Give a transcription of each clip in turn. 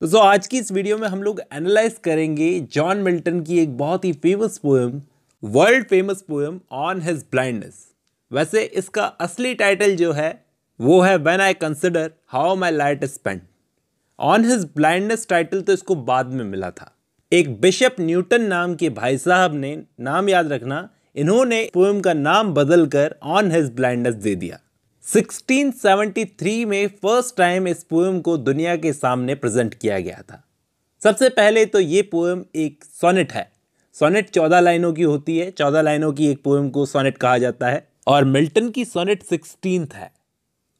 तो सो आज की इस वीडियो में हम लोग एनालाइज करेंगे जॉन मिल्टन की एक बहुत ही famous poem world famous poem on his blindness वैसे इसका असली टाइटल जो है वो है when I consider how my light is spend on his blindness title तो इसको बाद में मिला था एक बिशप न्यूटन नाम के भाई साहब ने नाम याद रखना इन्होंने पोएम का नाम बदलकर ऑन हिज ब्लाइंडनेस दे दिया 1673 में फर्स्ट टाइम इस पोएम को दुनिया के सामने प्रेजेंट किया गया था सबसे पहले तो ये पोएम एक सोनेट है सोनेट चौदह लाइनों की होती है चौदह लाइनों की एक पोएम को सोनेट कहा जाता है और मिल्टन की सोनेट सिक्सटीन है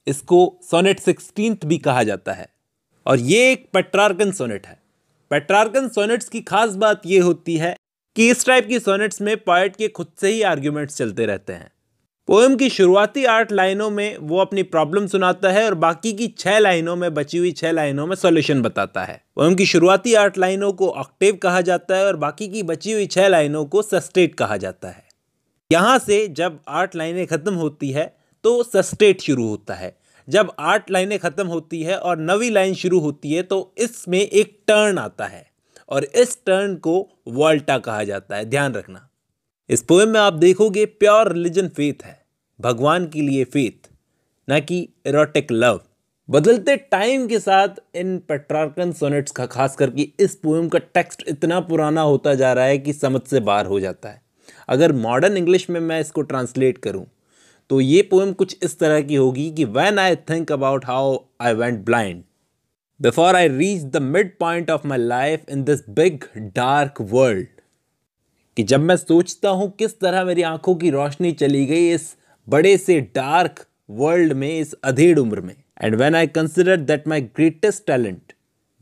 इसको सोनेट सिक्सटीन भी कहा जाता है और ये एक पेट्रार्कन सोनेट है पेट्रार्कन सोनेट्स की खास बात ये होती है कि इस टाइप की सोनेट्स में पॉइट के खुद से ही आर्ग्यूमेंट्स चलते रहते हैं पोएम की शुरुआती आठ लाइनों में वो अपनी प्रॉब्लम सुनाता है और बाकी की छः लाइनों में बची हुई छह लाइनों में सॉल्यूशन बताता है पोएम की शुरुआती आठ लाइनों को ऑक्टेव कहा जाता है और बाकी की बची हुई छह लाइनों को सस्टेट कहा जाता है यहाँ से जब आठ लाइनें ख़त्म होती है तो सस्टेट शुरू होता है जब आठ लाइनें ख़त्म होती है और नवी लाइन शुरू होती है तो इसमें एक टर्न आता है और इस टर्न को वॉल्टा कहा जाता है ध्यान रखना इस पोएम में आप देखोगे प्योर रिलीजन फेथ है भगवान के लिए फेथ ना कि एरोटिक लव बदलते टाइम के साथ इन पेट्रार्कन सोनेट्स का खास करके इस पोएम का टेक्स्ट इतना पुराना होता जा रहा है कि समझ से बाहर हो जाता है अगर मॉडर्न इंग्लिश में मैं इसको ट्रांसलेट करूँ तो ये पोएम कुछ इस तरह की होगी कि when I think about how I went blind before I reach the mid point of my life in this big dark world कि जब मैं सोचता हूँ किस तरह मेरी आंखों की रोशनी चली गई इस बड़े से डार्क वर्ल्ड में इस अधेड़ उम्र में and when I consider that my greatest talent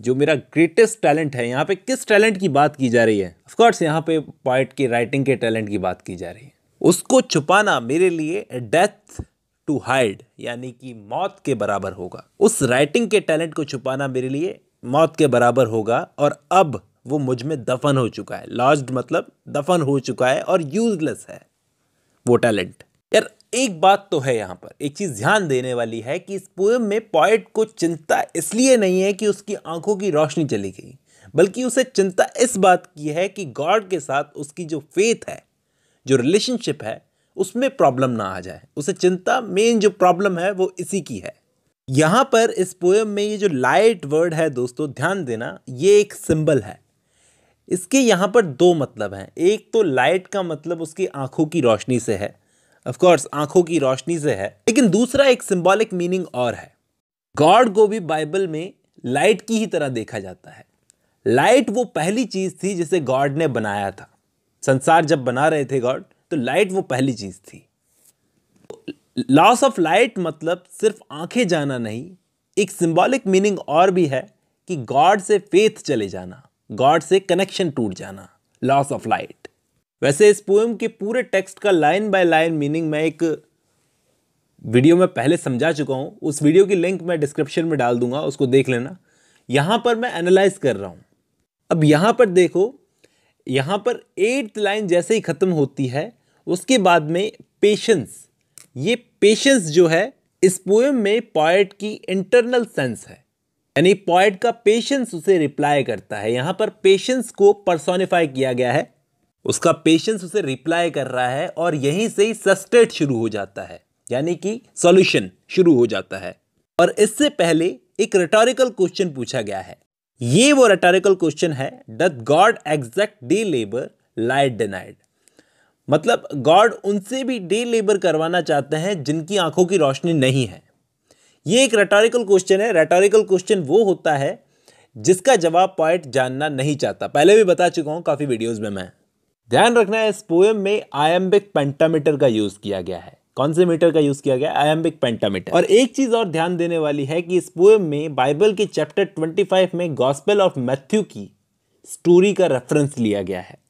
जो मेरा ग्रेटेस्ट टैलेंट है यहाँ पे किस टैलेंट की बात की जा रही है ऑफकोर्स यहाँ पे पॉइट की राइटिंग के टैलेंट की बात की जा रही है उसको छुपाना मेरे लिए डेथ टू हाइड यानी कि मौत के बराबर होगा उस राइटिंग के टैलेंट को छुपाना मेरे लिए मौत के बराबर होगा और अब वो मुझ में दफन हो चुका है लॉस्ड मतलब दफन हो चुका है और यूजलेस है वो टैलेंट यार एक बात तो है यहाँ पर एक चीज़ ध्यान देने वाली है कि इस पोएम में पॉइट को चिंता इसलिए नहीं है कि उसकी आंखों की रोशनी चली गई बल्कि उसे चिंता इस बात की है कि गॉड के साथ उसकी जो फेथ है जो रिलेशनशिप है उसमें प्रॉब्लम ना आ जाए उसे चिंता मेन जो प्रॉब्लम है वो इसी की है यहाँ पर इस पोएम में ये जो लाइट वर्ड है दोस्तों ध्यान देना ये एक सिंबल है इसके यहाँ पर दो मतलब हैं एक तो लाइट का मतलब उसकी आंखों की रोशनी से है ऑफ कोर्स आंखों की रोशनी से है लेकिन दूसरा एक सिंबॉलिक मीनिंग और है गॉड को भी बाइबल में लाइट की ही तरह देखा जाता है लाइट वो पहली चीज़ थी जिसे गॉड ने बनाया था संसार जब बना रहे थे गॉड तो लाइट वो पहली चीज़ थी लॉस ऑफ लाइट मतलब सिर्फ आंखें जाना नहीं एक सिंबॉलिक मीनिंग और भी है कि गॉड से फेथ चले जाना गॉड से कनेक्शन टूट जाना लॉस ऑफ लाइट वैसे इस पोएम के पूरे टेक्स्ट का लाइन बाय लाइन मीनिंग मैं एक वीडियो में पहले समझा चुका हूँ उस वीडियो की लिंक मैं डिस्क्रिप्शन में डाल दूंगा उसको देख लेना यहाँ पर मैं एनालाइज कर रहा हूँ अब यहाँ पर देखो यहाँ पर एट्थ लाइन जैसे ही ख़त्म होती है उसके बाद में पेशेंस ये पेशेंस जो है इस पोएम में पॉइट की इंटरनल सेंस है यानी पॉइट का पेशेंस उसे रिप्लाई करता है यहां पर पेशेंस को परसोनिफाई किया गया है उसका पेशेंस उसे रिप्लाई कर रहा है और यहीं से ही सस्टेट शुरू हो जाता है यानी कि सॉल्यूशन शुरू हो जाता है और इससे पहले एक रिटोरिकल क्वेश्चन पूछा गया है ये वो रेटोरिकल क्वेश्चन है doth God exact day labour light denied मतलब गॉड उनसे भी डे लेबर करवाना चाहते हैं जिनकी आंखों की रोशनी नहीं है ये एक रेटोरिकल क्वेश्चन है रेटोरिकल क्वेश्चन वो होता है जिसका जवाब पॉइंट जानना नहीं चाहता पहले भी बता चुका हूँ काफ़ी वीडियोज़ में मैं ध्यान रखना है इस पोएम में आयम्बिक पेंटामीटर का यूज़ किया गया है कौन से मीटर का यूज़ किया गया आयम्बिक पेंटामीटर और एक चीज़ और ध्यान देने वाली है कि इस पोएम में बाइबल के चैप्टर 25 में गॉस्पेल ऑफ मैथ्यू की स्टोरी का रेफरेंस लिया गया है